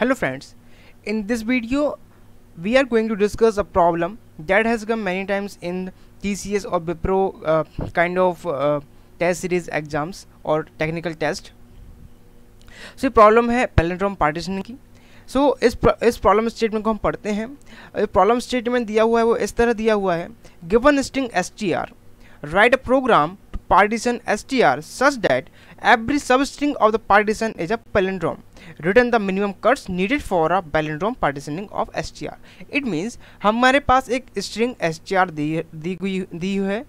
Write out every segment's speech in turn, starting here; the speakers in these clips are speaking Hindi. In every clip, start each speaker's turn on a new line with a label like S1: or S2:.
S1: hello friends in this video we are going to discuss a problem that has come many times in TCS or Bipro uh, kind of uh, test series exams or technical test सो ये प्रॉब्लम है पैलेंड्रोम पार्टीशनिंग की सो so, इस प्र, इस प्रॉब्लम स्टेटमेंट को हम पढ़ते हैं प्रॉब्लम स्टेटमेंट दिया हुआ है वो इस तरह दिया हुआ है given string S T R write a program partition str such that every substring of the partition is a palindrome. Return the minimum cuts needed for a palindrome partitioning of str. It means hamare paas ek string str di di हुई hai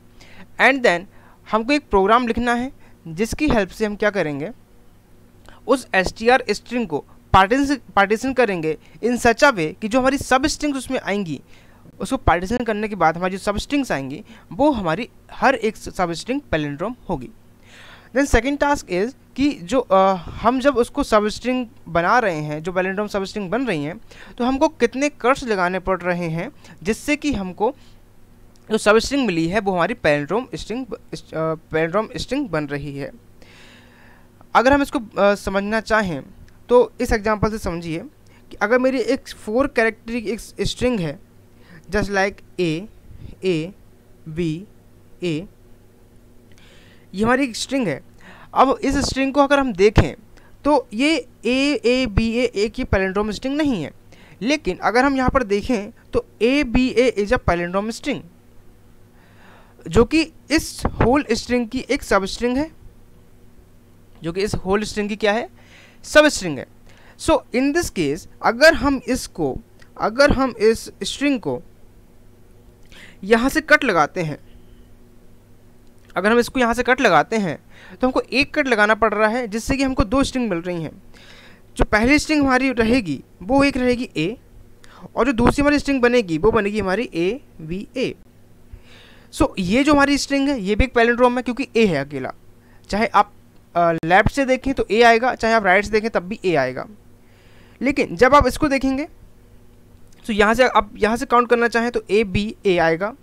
S1: and then humko ek program likhna hai jiski help se hum kya karenge us str string ko T R string को पार्टीशन पार्टीशन करेंगे इन सच अ वे कि जो हमारी सब स्ट्रिंग्स उसमें आएंगी उसको पार्टीशन करने के बाद हमारी जो सब स्ट्रिंग्स आएंगी वो हमारी हर एक सब स्ट्रिंग पेलेंड्रोम होगी देन सेकेंड टास्क इज़ कि जो आ, हम जब उसको सब स्ट्रिंग बना रहे हैं जो पेलेंड्रोम सब स्ट्रिंग बन रही हैं तो हमको कितने कर्स लगाने पड़ रहे हैं जिससे कि हमको जो सब स्ट्रिंग मिली है वो हमारी पेलेंड्रोम स्ट्रिंग पेलेंड्रोम स्ट्रिंग बन रही है अगर हम इसको आ, समझना चाहें तो इस एग्जांपल से समझिए कि अगर मेरी एक फोर कैरेक्टर एक स्ट्रिंग है just like a a b a ये हमारी एक स्ट्रिंग है अब इस स्ट्रिंग को अगर हम देखें तो ये ए ए बी ए ए की पैलेंड्रोम स्ट्रिंग नहीं है लेकिन अगर हम यहाँ पर देखें तो A B A is a palindrome string जो कि इस होल स्ट्रिंग की एक सब स्ट्रिंग है जो कि इस होल स्ट्रिंग की क्या है सब स्ट्रिंग है सो इन दिस केस अगर हम इसको अगर हम इस स्ट्रिंग को यहाँ से कट लगाते हैं अगर हम इसको यहाँ से कट लगाते हैं तो हमको एक कट लगाना पड़ रहा है जिससे कि हमको दो स्ट्रिंग मिल रही हैं जो पहली स्ट्रिंग हमारी रहेगी वो एक रहेगी ए और जो दूसरी हमारी स्ट्रिंग बनेगी वो बनेगी हमारी ए वी ए सो ये जो हमारी स्ट्रिंग है ये भी एक पैलेंड्रोम है क्योंकि ए है अकेला चाहे आप लेफ्ट से देखें तो ए आएगा चाहे आप राइट से देखें तब भी ए आएगा लेकिन जब आप इसको देखेंगे सो यहाँ से आप यहाँ से काउंट करना चाहें तो ए बी ए आएगा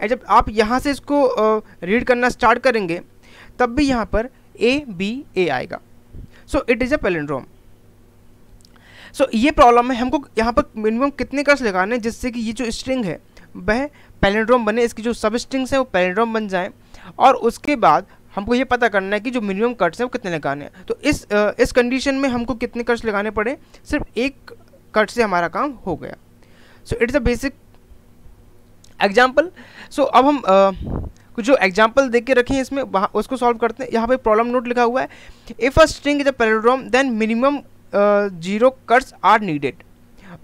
S1: एंड जब आप यहाँ से इसको रीड करना स्टार्ट करेंगे तब भी यहाँ पर ए बी ए आएगा so it is a palindrome so ये प्रॉब्लम है हमको यहाँ पर मिनिमम कितने कर्स लगाने हैं जिससे कि ये जो स्ट्रिंग है वह पेलेंड्रोम बने इसकी जो सब स्ट्रिंग्स हैं वो पेलेंड्रोम बन जाएँ और उसके बाद हमको ये पता करना है कि जो मिनिमम कट्स हैं वो कितने लगाने हैं तो इस इस कंडीशन में हमको कितने कट्स लगाने पड़े सिर्फ एक कट से हमारा काम हो गया so it's a basic example so अब हम कुछ जो एग्जाम्पल देख के रखें इसमें वहाँ उसको सॉल्व करते हैं यहाँ पे प्रॉब्लम नोट लिखा हुआ है if a string is a palindrome then minimum zero cuts are needed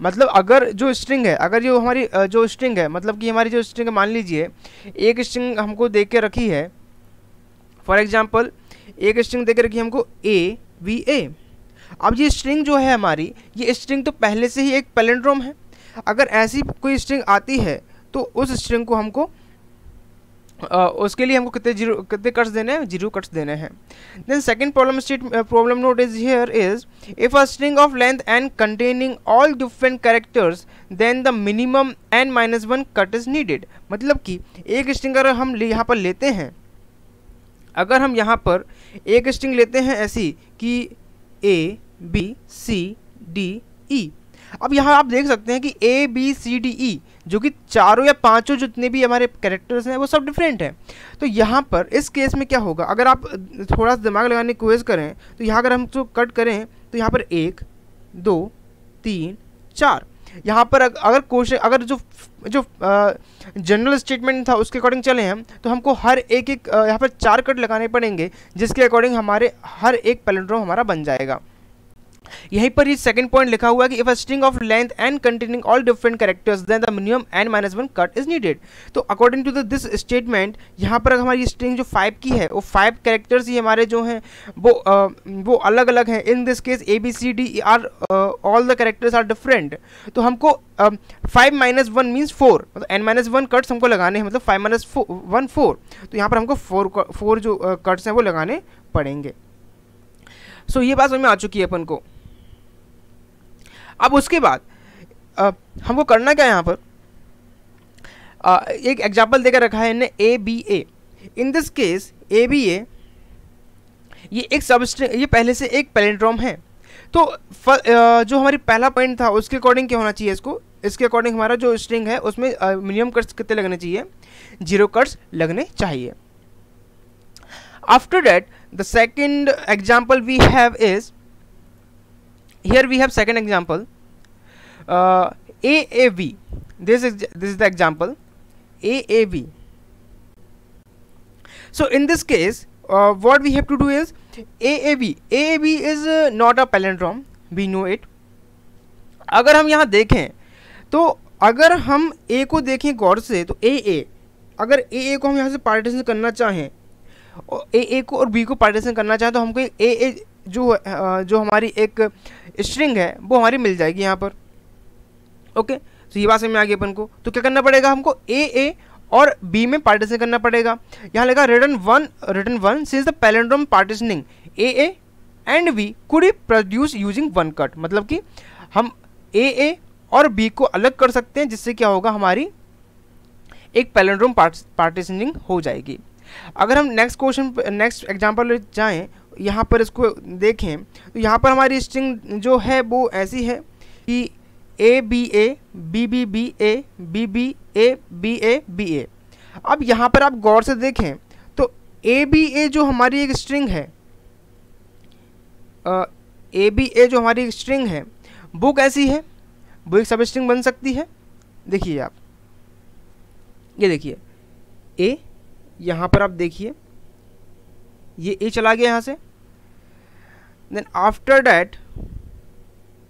S1: मतलब अगर जो स्ट्रिंग है अगर जो हमारी जो स्ट्रिंग है मतलब कि हमारी जो स्ट्रिंग मान लीजिए एक स्ट्रिंग हमको देख के रखी है फॉर एग्जाम्पल एक स्ट्रिंग देख के रखी है हमको ए वी ए अब ये स्ट्रिंग जो है हमारी ये स्ट्रिंग तो पहले से ही एक पेलेंड्रोम है अगर ऐसी कोई स्ट्रिंग आती है तो उस स्ट्रिंग को हमको आ, उसके लिए हमको कितने जीरो कितने कट्स देने हैं जीरो कट्स देने हैं then second problem state problem note is here is if a string of length n containing all different characters then the minimum n minus one cut is needed मतलब कि एक स्ट्रिंग अगर हम यहाँ पर लेते हैं अगर हम यहाँ पर एक स्ट्रिंग लेते हैं ऐसी कि A B C D E e, अब यहाँ आप देख सकते हैं कि ए बी सी डी ई जो कि चारों या पांचों जितने भी हमारे कैरेक्टर्स हैं वो सब डिफरेंट हैं तो यहाँ पर इस केस में क्या होगा अगर आप थोड़ा सा दिमाग लगाने की कोशिश करें तो यहाँ अगर हम तो कट करें तो यहाँ पर एक दो तीन चार यहाँ पर अगर क्वेश्चन अगर जो जो जनरल स्टेटमेंट था उसके अकॉर्डिंग चले हम तो हमको हर एक एक यहाँ पर चार कट लगाने पड़ेंगे जिसके अकॉर्डिंग हमारे हर एक पैलेंड्रोम हमारा बन जाएगा यहीं पर ही सेकंड पॉइंट लिखा हुआ है कि if a string of length n containing all different characters then the minimum n minus one cut is needed तो अकॉर्डिंग टू दिस स्टेटमेंट यहाँ पर हमारी स्ट्रिंग जो फाइव की है वो फाइव कैरेक्टर्स ही हमारे जो हैं वो आ, वो अलग अलग हैं in this case A B C D are all the characters are different तो हमको five minus one means four मतलब एन माइनस वन कट्स हमको लगाने हैं मतलब फाइव माइनस वन फोर तो यहाँ पर हमको फोर फोर जो कट्स uh, हैं वो लगाने पड़ेंगे सो so, ये बात समझ में आ चुकी है अपन को अब उसके बाद आ, हमको करना क्या है यहाँ पर आ, एक एग्जाम्पल देकर रखा है इन्हें A B A in this case A B A ये एक सबस्ट्रिंग ये पहले से एक पैलेंड्रोम है तो फ, आ, जो हमारी पहला पॉइंट था उसके अकॉर्डिंग क्या होना चाहिए इसको इसके अकॉर्डिंग हमारा जो स्ट्रिंग है उसमें मिनिमम कर्स कितने लगने चाहिए जीरो कर्स लगने चाहिए after that the second example we have is here we have second example uh, AAV this is this is the example AAV so in this case uh, what we have to do is AAB AAB is uh, not a palindrome we know it अगर हम यहाँ देखें तो अगर हम A को देखें गौर से तो AA अगर AA को हम यहाँ से पार्टीशन करना चाहें और ए ए को और बी को पार्टीशन करना चाहें तो हमको ए ए जो जो हमारी एक स्ट्रिंग है वो हमारी मिल जाएगी यहाँ पर ओके तो ये बात समझ में आ गई अपन को तो क्या करना पड़ेगा हमको ए ए और बी में पार्टीशन करना पड़ेगा यहाँ लगा रिटर्न वन रिटर्न वन सीज the palindrome partitioning A A and B could be produce using one cut मतलब कि हम ए ए और बी को अलग कर सकते हैं जिससे क्या होगा हमारी एक पैलेंड्रोम पार्टीशनिंग हो जाएगी अगर हम नेक्स्ट क्वेश्चन नेक्स्ट एग्जाम्पल जाएँ यहाँ पर इसको देखें तो यहाँ पर हमारी स्ट्रिंग जो है वो ऐसी है कि A B A B B B A B B A B A B A अब यहाँ पर आप गौर से देखें तो ए बी ए जो हमारी एक स्ट्रिंग है ए बी ए जो हमारी एक स्ट्रिंग है वो कैसी है वो एक सब स्ट्रिंग बन सकती है देखिए आप ये देखिए ए यहाँ पर आप देखिए ये ए चला गया यहाँ से देन आफ्टर डैट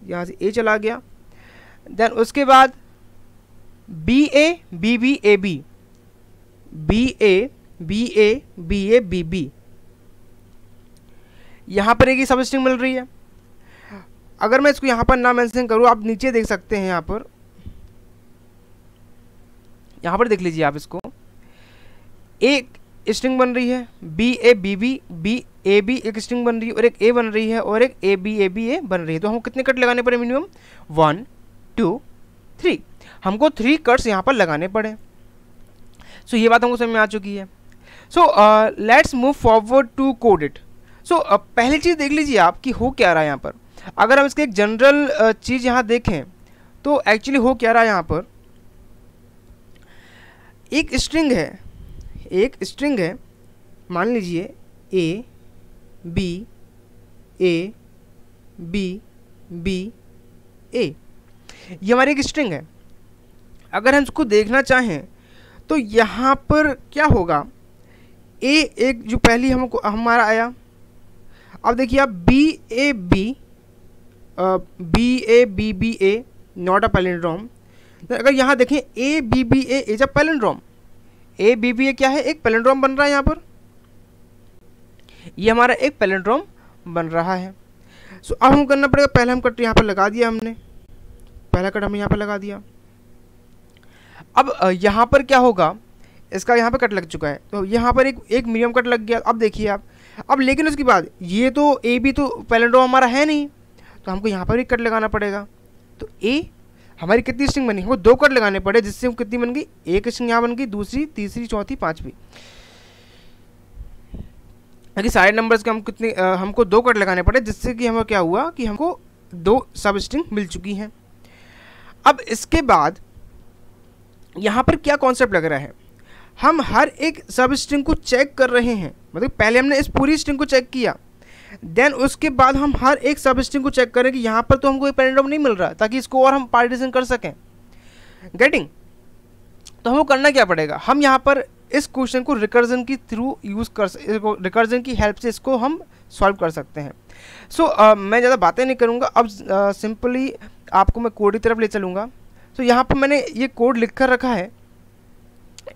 S1: यहाँ से ए चला गया देन उसके बाद B A B B A B B A B A B A B B यहाँ पर एक ही सब स्ट्रिंग मिल रही है अगर मैं इसको यहाँ पर ना मैंसन करूँ आप नीचे देख सकते हैं यहाँ पर यहाँ पर देख लीजिए आप इसको एक स्ट्रिंग बन रही है B A B B B A B एक स्ट्रिंग बन रही है और एक ए बन रही है और एक ए बी ए बी ए बन रही है तो हमको कितने कट लगाने पड़े मिनिमम वन टू थ्री हमको थ्री कट्स यहाँ पर लगाने पड़े सो so, ये बात हमको समझ में आ चुकी है so let's move forward to code it so पहली चीज़ देख लीजिए आप कि हो क्या रहा है यहाँ पर अगर हम इसके एक जनरल uh, चीज़ यहाँ देखें तो एक्चुअली हो क्या रहा है यहाँ पर एक स्ट्रिंग है एक स्ट्रिंग है मान लीजिए A B A B B A ये हमारी एक स्ट्रिंग है अगर हम इसको देखना चाहें तो यहाँ पर क्या होगा ए एक जो पहली हमको हमारा आया अब देखिए आप B A B B A B B A not a palindrome तो अगर यहाँ देखें A B B as is a palindrome A B B A क्या है एक पैलेंड्रोम बन रहा है यहाँ पर ये हमारा एक पैलेंड्रोम बन रहा है सो अब हम करना पड़ेगा पहला हम कट यहाँ पर लगा दिया हमने पहला कट हमने यहाँ पर लगा दिया अब यहाँ पर क्या होगा इसका यहाँ पर कट लग चुका है तो यहाँ पर एक एक मीडियम कट लग गया अब देखिए आप अब लेकिन उसके बाद ये तो ए बी तो पैलेंड्रोम हमारा है नहीं तो हमको यहाँ पर एक कट लगाना पड़ेगा तो ए हमारी कितनी स्ट्रिंग बनी हमको दो कट लगाने पड़े जिससे कितनी बन गई एक स्ट्रिंग यहाँ बन गई दूसरी तीसरी चौथी पाँचवीं बाकी सारे नंबर्स के हम कितने आ, हमको दो कट लगाने पड़े जिससे कि हमें क्या हुआ कि हमको दो सब स्ट्रिंग मिल चुकी हैं अब इसके बाद यहाँ पर क्या कॉन्सेप्ट लग रहा है हम हर एक सब स्ट्रिंग को चेक कर रहे हैं मतलब पहले हमने इस पूरी स्ट्रिंग को चेक किया देन उसके बाद हम हर एक सब स्ट्रिंग को चेक करें कि यहाँ पर तो हमको एक पैरेंडम नहीं मिल रहा ताकि इसको और हम पार्टीशन कर सकें गेटिंग तो हमको करना क्या पड़ेगा हम यहाँ पर इस क्वेश्चन को रिकर्जन की थ्रू यूज़ कर रिकर्जन की हेल्प से इसको हम सॉल्व कर सकते हैं सो so, uh, मैं ज़्यादा बातें नहीं करूँगा अब सिंपली uh, आपको मैं कोड की तरफ ले चलूँगा सो so, यहाँ पर मैंने ये कोड लिख कर रखा है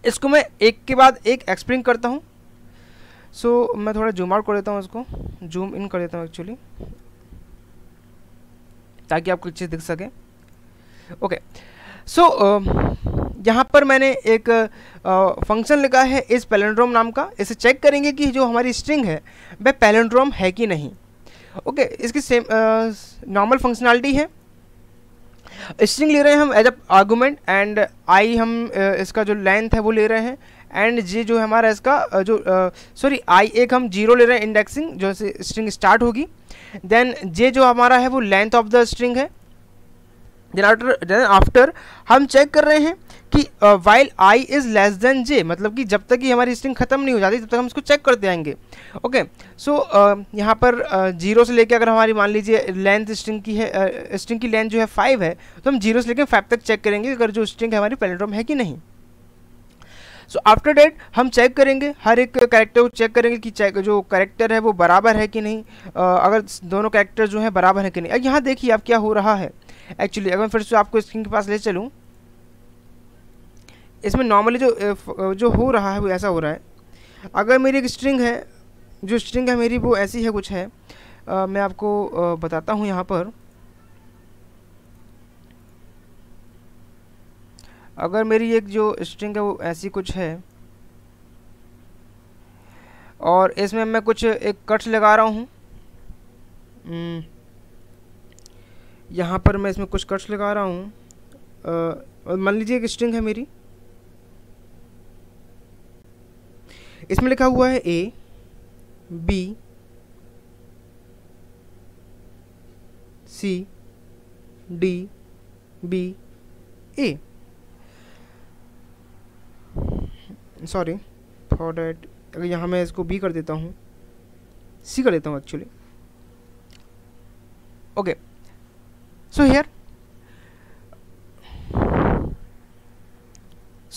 S1: इसको मैं एक के बाद एक एक्सप्लेन करता हूँ सो so, मैं थोड़ा जूम आउट कर देता हूँ इसको जूम इन कर देता हूँ एक्चुअली ताकि आपको चीज़ दिख सके okay okay. So so, uh, यहाँ पर मैंने एक फंक्शन लिखा है इस पैलेंड्रोम नाम का इसे चेक करेंगे कि जो हमारी स्ट्रिंग है वह पैलेंड्रोम है कि नहीं ओके okay, इसकी सेम नॉर्मल फंक्शनैलिटी है स्ट्रिंग ले रहे हैं हम as a argument and I हम इसका जो लेंथ है वो ले रहे हैं एंड जे जो है हमारा इसका जो सॉरी आई एक हम जीरो ले रहे हैं इंडेक्सिंग जो स्ट्रिंग स्टार्ट होगी देन जे जो हमारा है वो लेंथ ऑफ द स्ट्रिंग है देन आफ्टर देन आफ्टर हम चेक कर रहे हैं कि while I is less than J मतलब कि जब तक कि हमारी स्ट्रिंग ख़त्म नहीं हो जाती तब तक हम इसको चेक करते आएंगे ओके सो यहाँ पर जीरो uh, से लेकर अगर हमारी मान लीजिए लेंथ स्ट्रिंग की है स्ट्रिंग uh, की लेंथ जो है फाइव है तो हम जीरो से लेकर फाइव तक चेक करेंगे अगर जो स्ट्रिंग हमारी पेलेड्रोम है कि नहीं सो आफ्टर डेट हम चेक करेंगे हर एक करेक्टर को चेक करेंगे कि चेक जो करेक्टर है वो बराबर है कि नहीं uh, अगर दोनों करेक्टर जो है बराबर है कि नहीं यहाँ देखिए अब क्या हो रहा है एक्चुअली अगर मैं फिर से आपको स्क्रीन के पास ले चलूँ इसमें नॉर्मली जो जो हो रहा है वो ऐसा हो रहा है अगर मेरी एक स्ट्रिंग है जो स्ट्रिंग है मेरी वो ऐसी है कुछ है आ, मैं आपको आ, बताता हूँ यहाँ पर अगर मेरी एक जो स्ट्रिंग है वो ऐसी कुछ है और इसमें मैं कुछ एक कट्स लगा रहा हूँ हम्म। यहाँ पर मैं इसमें कुछ कट्स लगा रहा हूँ मान लीजिए एक स्ट्रिंग है मेरी इसमें लिखा हुआ है A B C D B A sorry for that अगर यहाँ मैं इसको बी कर देता हूँ सी कर देता हूँ actually okay okay. so here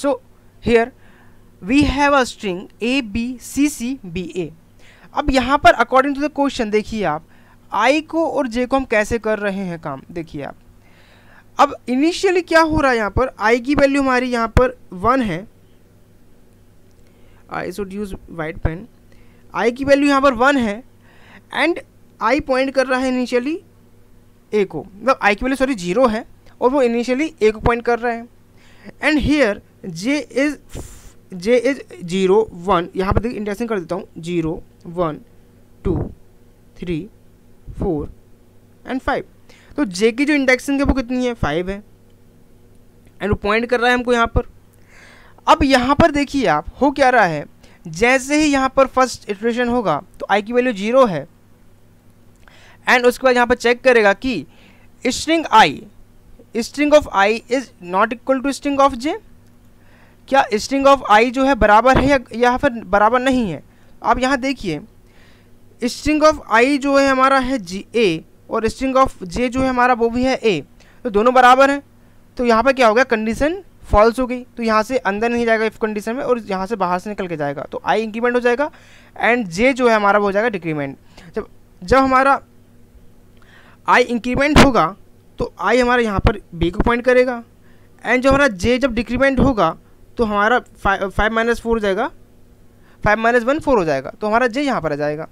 S1: so here we have a string a b c c b a अब यहाँ पर अकॉर्डिंग टू द क्वेश्चन देखिए आप आई को और जे को हम कैसे कर रहे हैं काम देखिए आप अब इनिशियली क्या हो रहा है यहाँ पर आई की वैल्यू हमारी यहाँ पर वन है I should use white pen I की वैल्यू यहाँ पर वन है एंड आई पॉइंट कर रहा है इनिशियली ए को मतलब आई की वैल्यू सॉरी जीरो है और वो इनिशियली ए को पॉइंट कर रहा है and here J is J is zero one यहाँ पर देखिए इंटरेस्टिंग कर देता हूँ zero one two three four and five तो जे की जो इंडेक्सिंग है वो कितनी है फाइव है एंड वो पॉइंट कर रहा है हमको यहाँ पर अब यहाँ पर देखिए आप हो क्या रहा है जैसे ही यहाँ पर फर्स्ट इटरेशन होगा तो आई की वैल्यू जीरो है एंड उसके बाद यहाँ पर चेक करेगा कि string I string of I is not equal to string of J क्या स्ट्रिंग ऑफ आई जो है बराबर है या, यहाँ फिर बराबर नहीं है आप यहाँ देखिए स्ट्रिंग ऑफ आई जो है हमारा है जी ए और स्ट्रिंग ऑफ जे जो है हमारा वो भी है ए तो दोनों बराबर हैं तो यहाँ पर क्या हो गया कंडीशन फॉल्स हो गई तो यहाँ से अंदर नहीं जाएगा इफ कंडीशन में और यहाँ से बाहर से निकल के जाएगा तो आई इंक्रीमेंट हो जाएगा एंड जे जो है हमारा वो हो जाएगा डिक्रीमेंट जब जब हमारा आई इंक्रीमेंट होगा तो आई हमारा यहाँ पर बी को पॉइंट करेगा एंड जो हमारा जे जब डिक्रीमेंट होगा तो हमारा फाइव माइनस फोर हो जाएगा फाइव माइनस वन फोर हो जाएगा तो हमारा जे यहाँ पर आ जाएगा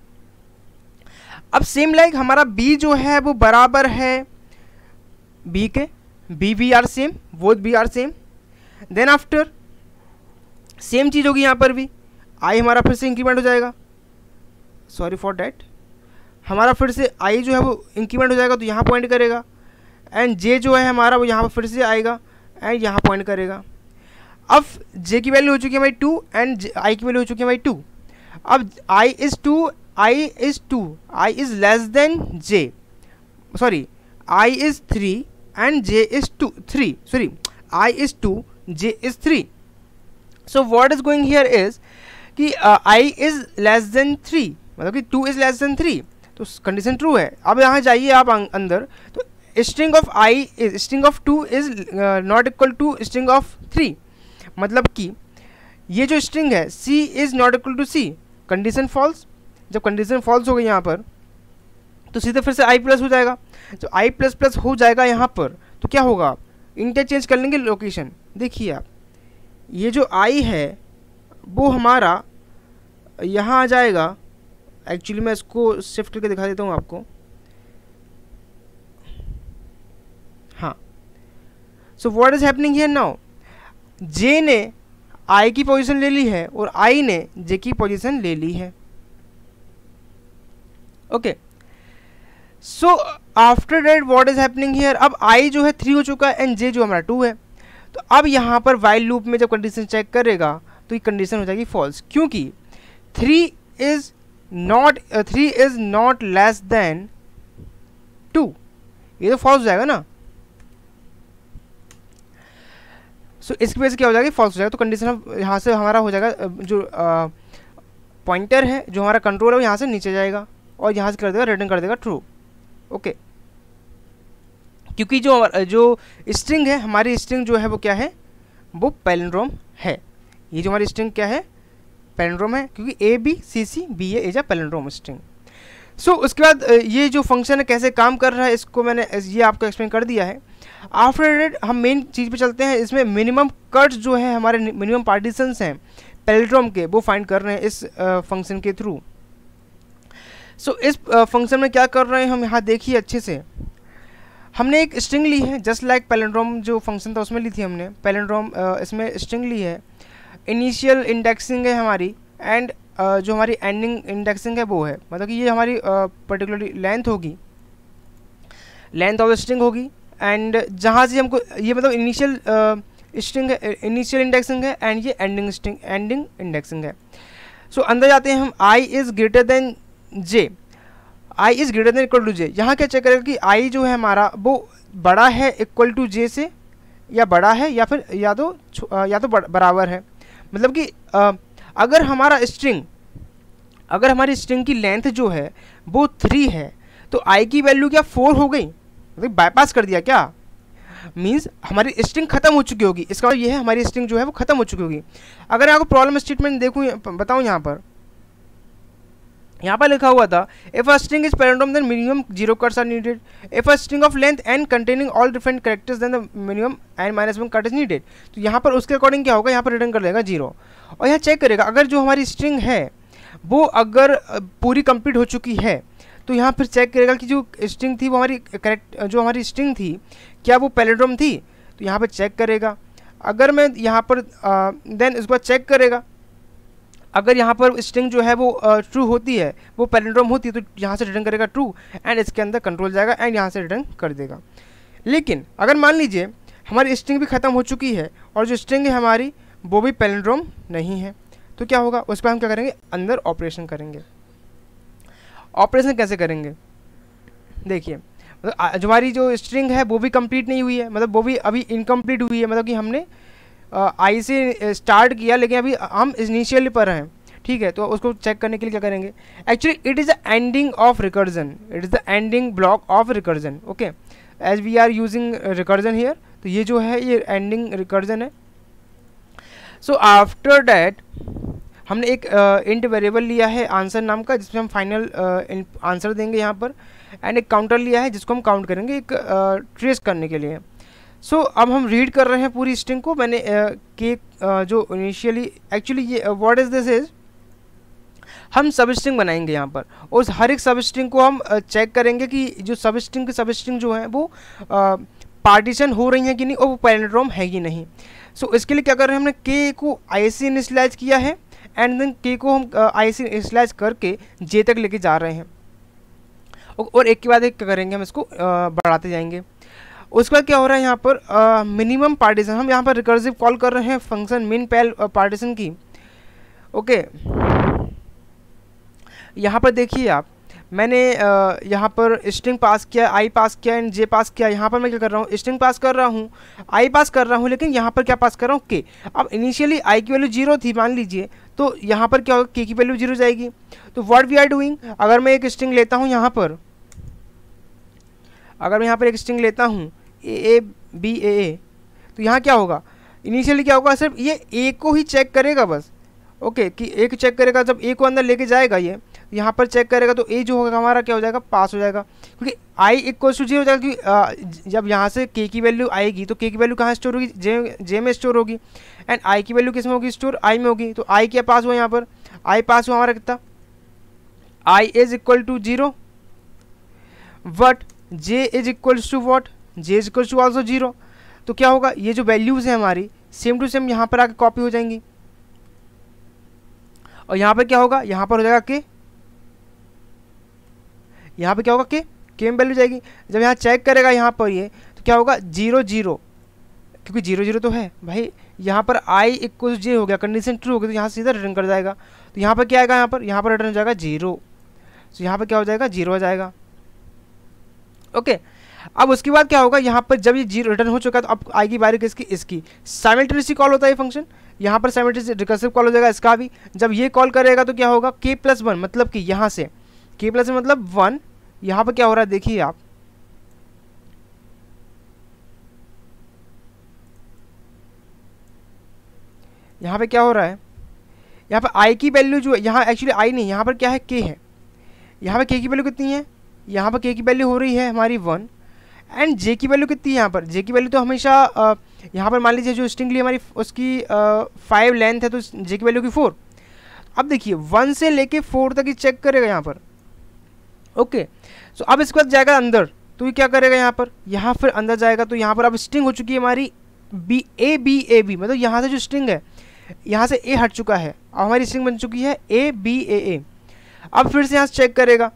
S1: अब सेम लाइक हमारा बी जो है वो बराबर है बी के बी वी आर सेम वो B are same then after same चीज़ होगी यहाँ पर भी आई हमारा फिर से इंक्रीमेंट हो जाएगा सॉरी फॉर डैट हमारा फिर से आई जो है वो इंक्रीमेंट हो जाएगा तो यहाँ पॉइंट करेगा एंड जे जो है हमारा वो यहाँ पर फिर से आएगा एंड यहाँ पॉइंट करेगा अब जे की वैल्यू हो चुकी है भाई टू एंड आई की वैल्यू हो चुकी है भाई टू अब I is two I is two I is less than J sorry I is three and J is two three sorry I is two J is three so what is going here is कि I is less than three मतलब कि two is less than three तो कंडीशन ट्रू है अब यहाँ जाइए आप अं-, अंदर तो string of I is string of two is not equal to string of three मतलब कि ये जो स्ट्रिंग है C is not equal to C condition false जब कंडीशन फॉल्स हो गई यहाँ पर तो सीधे फिर से आई प्लस हो जाएगा जब आई प्लस प्लस हो जाएगा यहाँ पर तो क्या होगा आप इंटरचेंज कर लेंगे लोकेशन देखिए आप ये जो आई है वो हमारा यहाँ आ जाएगा एक्चुअली मैं इसको शिफ्ट करके दिखा देता हूँ आपको हाँ so what is happening here now J ने आई की पोजीशन ले ली है और आई ने जे की पोजीशन ले ली है okay so after that what is happening here अब आई जो है थ्री हो चुका है एंड जे जो हमारा टू है तो अब यहाँ पर वाइल्ड लूप में जब कंडीशन चेक करेगा तो ये कंडीशन हो जाएगी फॉल्स क्योंकि three is not three is not less than two ये तो फॉल्स हो जाएगा ना सो so, इसकी वजह से क्या हो जाएगा फॉल्स हो जाएगा तो कंडीशन ऑफ यहाँ से हमारा हो जाएगा uh, जो पॉइंटर uh, है जो हमारा कंट्रोल है वो यहाँ से नीचे जाएगा और यहाँ से कर देगा रिटर्न कर देगा ट्रू ओके क्योंकि जो uh, जो स्ट्रिंग है हमारी स्ट्रिंग जो है वो क्या है वो पैलिंड्रोम है ये जो हमारी स्ट्रिंग क्या है पेलेंड्रोम है क्योंकि A B C C B A is a string so उसके बाद ये जो फंक्शन है कैसे काम कर रहा है इसको मैंने ये आपको एक्सप्लेन कर दिया है आफ्टर डेट हम मेन चीज़ पे चलते हैं इसमें मिनिमम कट्स जो है हमारे मिनिमम पार्टीशंस हैं पेलेंड्रोम के वो फाइंड कर रहे हैं इस फंक्शन के थ्रू सो so, इस फंक्शन में क्या कर रहे हैं हम यहाँ देखिए अच्छे से हमने एक स्ट्रिंग ली है जस्ट लाइक पेलेंड्रोम जो फंक्शन था उसमें ली थी हमने पेलेंड्रोम इसमें स्ट्रिंग ली है इनिशियल इंडेक्सिंग है हमारी एंड uh, जो हमारी एंडिंग इंडेक्सिंग है वो है मतलब कि ये हमारी पर्टिकुलरली uh, लेंथ होगी लेंथ ऑफ स्ट्रिंग होगी एंड जहाँ से हमको ये मतलब इनिशियल स्ट्रिंग इनिशियल इंडेक्सिंग है एंड ये एंडिंग स्ट्रिंग एंडिंग इंडेक्सिंग है सो so, अंदर जाते हैं हम I is greater than J I is greater than equal to J यहाँ क्या चेक करेगा कि आई जो है हमारा वो बड़ा है इक्वल टू जे से या बड़ा है या फिर या तो uh, या तो बराबर है मतलब कि आ, अगर हमारा स्ट्रिंग अगर हमारी स्ट्रिंग की लेंथ जो है वो थ्री है तो आई की वैल्यू क्या फोर हो गई मतलब बाईपास कर दिया क्या मीन्स हमारी स्ट्रिंग खत्म हो चुकी होगी इसका मतलब यह है हमारी स्ट्रिंग जो है वो खत्म हो चुकी होगी अगर आपको प्रॉब्लम स्टेटमेंट देखूँ बताऊँ यहाँ पर यहाँ पर लिखा हुआ था if a string is palindrome then minimum zero cuts are needed if a string of length n containing all different characters then the minimum n minus one cut is needed तो यहाँ पर उसके अकॉर्डिंग क्या होगा यहाँ पर रिटर्न कर देगा जीरो और यहाँ चेक करेगा अगर जो हमारी स्ट्रिंग है वो अगर पूरी कंप्लीट हो चुकी है तो यहाँ फिर चेक करेगा कि जो स्ट्रिंग थी वो हमारी करेक्ट जो हमारी स्ट्रिंग थी क्या वो पेलेड्रोम थी तो यहाँ पर चेक करेगा अगर मैं यहाँ पर देन इसको चेक करेगा अगर यहाँ पर स्ट्रिंग जो है वो ट्रू होती है वो पेलिंड्रोम होती है तो यहाँ से रिटर्न करेगा ट्रू एंड इसके अंदर कंट्रोल जाएगा एंड यहाँ से रिटर्न कर देगा लेकिन अगर मान लीजिए हमारी स्ट्रिंग भी ख़त्म हो चुकी है और जो स्ट्रिंग है हमारी वो भी पेलिंड्रोम नहीं है तो क्या होगा उस पर हम क्या करेंगे अंदर ऑपरेशन करेंगे ऑपरेशन कैसे करेंगे देखिए मतलब हमारी जो स्ट्रिंग है वो भी कंप्लीट नहीं हुई है मतलब वो भी अभी इनकम्प्लीट हुई है मतलब कि हमने आई से स्टार्ट किया लेकिन अभी हम इनिशियल पर हैं ठीक है तो उसको चेक करने के लिए क्या करेंगे actually it is the ending of recursion it is the ending block of recursion okay as we are using recursion here तो ये जो है ये एंडिंग रिकर्जन है सो आफ्टर डैट हमने एक इंट uh, वेरिएबल लिया है आंसर नाम का जिसमें हम फाइनल आंसर uh, देंगे यहाँ पर एंड एक काउंटर लिया है जिसको हम काउंट करेंगे एक ट्रेस uh, करने के लिए सो so, अब हम रीड कर रहे हैं पूरी स्ट्रिंग को मैंने के uh, जो इनिशियली एक्चुअली ये व्हाट इज़ दिस इज़ हम सब स्ट्रिंग बनाएंगे यहाँ पर और हर एक सब स्ट्रिंग को हम चेक करेंगे कि जो सब स्ट्रिंग की सब स्ट्रिंग जो है वो पार्टीशन हो रही है कि नहीं और वो पैलेड्रोम है कि नहीं सो so, इसके लिए क्या कर रहे हैं हमने के को आई सी इनिशलाइज किया है एंड देन के को हम आई सी इनिशलाइज करके जे तक लेके जा रहे हैं और एक के बाद एक क्या करेंगे हम इसको बढ़ाते जाएंगे उसके बाद क्या हो रहा है यहाँ पर मिनिमम पार्टीशन हम यहाँ पर रिकर्सिव कॉल कर रहे हैं फंक्शन मिन पैल पार्टीशन की ओके okay. यहाँ पर देखिए आप मैंने यहाँ पर स्ट्रिंग पास किया आई पास किया एंड जे पास किया यहाँ पर मैं क्या कर रहा हूँ स्ट्रिंग पास कर रहा हूँ आई पास कर रहा हूँ लेकिन यहाँ पर क्या पास कर रहा हूँ के अब इनिशियली आई की वैल्यू जीरो थी मान लीजिए तो यहाँ पर क्या होगा के की वैल्यू जीरो जाएगी तो वर्ड वी आर डूइंग अगर मैं एक स्ट्रिंग लेता हूँ यहाँ पर अगर मैं यहाँ पर एक स्ट्रिंग लेता हूँ ए ए बी ए ए तो यहाँ क्या होगा इनिशियली क्या होगा सिर्फ ये ए को ही चेक करेगा बस ओके कि ए को चेक करेगा जब ए को अंदर लेके जाएगा ये तो यहाँ पर चेक करेगा तो ए जो होगा हमारा क्या हो जाएगा पास हो जाएगा क्योंकि आई इक्वल टू जीरो हो जाएगा क्योंकि जब यहाँ से के की वैल्यू आएगी तो के की वैल्यू कहाँ स्टोर होगी जे जे में स्टोर होगी एंड आई की वैल्यू किस में होगी स्टोर आई में होगी तो आई क्या पास हुआ यहाँ पर आई पास हुआ हमारा कितना I is equal to zero what J is equals to what J is equals to also zero तो क्या होगा ये जो वैल्यूज़ हैं हमारी सेम टू सेम यहाँ पर आके कॉपी हो जाएंगी और यहाँ पर क्या होगा यहाँ पर हो जाएगा के यहाँ पर क्या होगा के के में वैल्यू जाएगी जब यहाँ चेक करेगा यहाँ पर ये तो क्या होगा जीरो जीरो क्योंकि जीरो जीरो तो है भाई यहाँ पर आई इक्वल जे हो गया कंडीशन ट्रू हो गया तो यहाँ सीधा रिटर्न कर जाएगा तो यहाँ पर क्या आएगा यहाँ पर यहाँ पर रिटर्न हो जाएगा जीरो तो यहाँ पर क्या हो जाएगा जीरो हो जाएगा ओके okay. अब उसके बाद क्या होगा यहाँ पर जब ये जीरो रिटर्न हो चुका है तो अब आएगी बारी किसकी इसकी साइमल्टेनियसली कॉल होता है ये फंक्शन यहाँ पर साइमल्टेनियस रिकर्सिव कॉल हो जाएगा इसका भी जब ये कॉल करेगा तो क्या होगा के प्लस वन मतलब कि यहाँ से के प्लस मतलब वन यहाँ पर क्या हो रहा है देखिए आप यहाँ पे क्या हो रहा है यहाँ पर आई की वैल्यू जो है यहाँ एक्चुअली आई नहीं यहाँ पर क्या है के है यहाँ पर के की वैल्यू कितनी है यहाँ पर के की वैल्यू हो रही है हमारी वन एंड जे की वैल्यू कितनी है यहाँ पर जे की वैल्यू तो हमेशा यहाँ पर मान लीजिए जो स्ट्रिंग ली हमारी उसकी फाइव लेंथ है तो जे की वैल्यू की फोर अब देखिए वन से लेके फोर तक ही चेक करेगा यहाँ पर ओके okay. सो so, अब इसके बाद जाएगा अंदर तो ये क्या करेगा यहाँ पर यहाँ फिर अंदर जाएगा तो यहाँ पर अब स्ट्रिंग हो चुकी है हमारी B A B A B मतलब यहाँ से जो स्ट्रिंग है यहाँ से ए हट चुका है अब हमारी स्ट्रिंग बन चुकी है ए बी ए ए अब फिर से यहाँ से चेक करेगा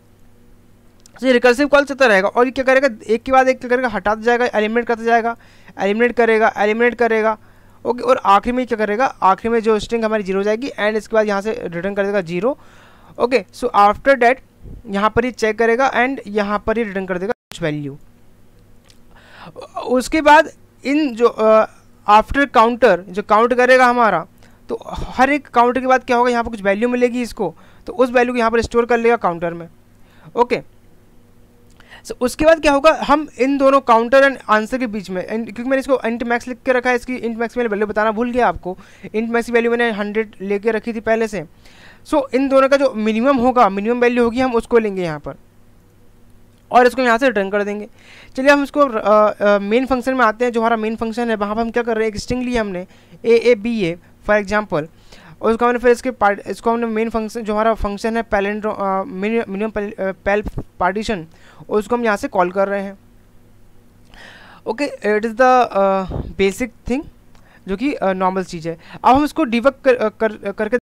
S1: तो ये रिकर्सिव कॉल चलता रहेगा और ये क्या करेगा एक के बाद एक क्या करेगा हटाता तो जाएगा एलिमिनेट करता जाएगा एलिमिनेट करेगा एलिमिनेट करेगा ओके और आखिर में क्या करेगा आखिर में जो स्ट्रिंग हमारी जीरो हो जाएगी एंड इसके बाद यहाँ से रिटर्न कर देगा zero okay so after that यहाँ पर ही चेक करेगा एंड यहाँ पर ही रिटर्न कर देगा कुछ वैल्यू उसके बाद इन जो आफ्टर uh, काउंटर जो काउंट करेगा हमारा तो हर एक काउंटर के बाद क्या होगा यहाँ पर कुछ वैल्यू मिलेगी इसको तो उस वैल्यू को यहाँ पर स्टोर कर लेगा काउंटर में ओके okay. सो so, उसके बाद क्या होगा हम इन दोनों काउंटर एंड आंसर के बीच में क्योंकि मैंने इसको इंट मैक्स लिख के रखा है इसकी इंट मैक्स मैंने वैल्यू बताना भूल गया आपको इंट मैक्स की वैल्यू मैंने हंड्रेड लेके रखी थी पहले से सो so, इन दोनों का जो मिनिमम होगा मिनिमम वैल्यू होगी हम उसको लेंगे यहाँ पर और इसको यहाँ से रिटर्न कर देंगे चलिए हम इसको मेन फंक्शन में आते हैं जो हमारा मेन फंक्शन है वहाँ पर हम क्या कर रहे हैं एक स्ट्रिंग लिया हमने A A B A for example और उसको हमने फिर इसके पार्ट इसको हमने मेन फंक्शन जो हमारा फंक्शन है पैलेंड्रो मिनिमम पैल पार्टीशन और उसको हम यहाँ से कॉल कर रहे हैं okay it is the basic thing जो कि नॉर्मल चीज़ है अब हम इसको डिवक कर, कर, करके